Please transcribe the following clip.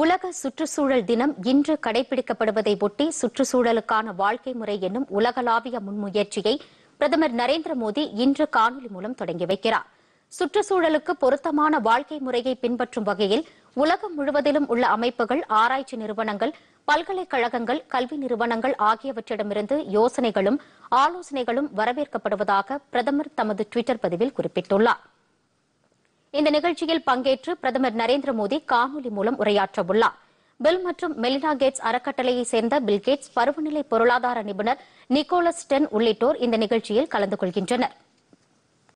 உலக சுற்றுச்சூழல் தினம் இன்று கடைபிடிக்கப்படுவதை ஒட்டி சுற்றுச்சூழலுக்கான வாழ்க்கை முறை என்னும் உலகளாவிய முன்முயற்சியை பிரதமர் நரேந்திர மோடி இன்று காணொலி மூலம் தொடங்கி வைக்கிறார் சுற்றுச்சூழலுக்கு பொருத்தமான வாழ்க்கை முறையை பின்பற்றும் வகையில் உலகம் முழுவதிலும் உள்ள அமைப்புகள் ஆராய்ச்சி நிறுவனங்கள் பல்கலைக்கழகங்கள் கல்வி நிறுவனங்கள் ஆகியவற்றிடமிருந்து யோசனைகளும் ஆலோசனைகளும் வரவேற்கப்படுவதாக பிரதமர் தமது டுவிட்டர் பதிவில் குறிப்பிட்டுள்ளார் இந்த நிகழ்ச்சியில் பங்கேற்று பிரதமர் நரேந்திர மோடி காணொலி மூலம் உரையாற்றவுள்ளார் பில் மற்றும் மெலினா கேட்ஸ் அறக்கட்டளையைச் சேர்ந்த பில்கேட்ஸ் பருவநிலை பொருளாதார நிபுணர் நிக்கோலஸ் டென் உள்ளிட்டோர் இந்த நிகழ்ச்சியில் கலந்து கொள்கின்றனா்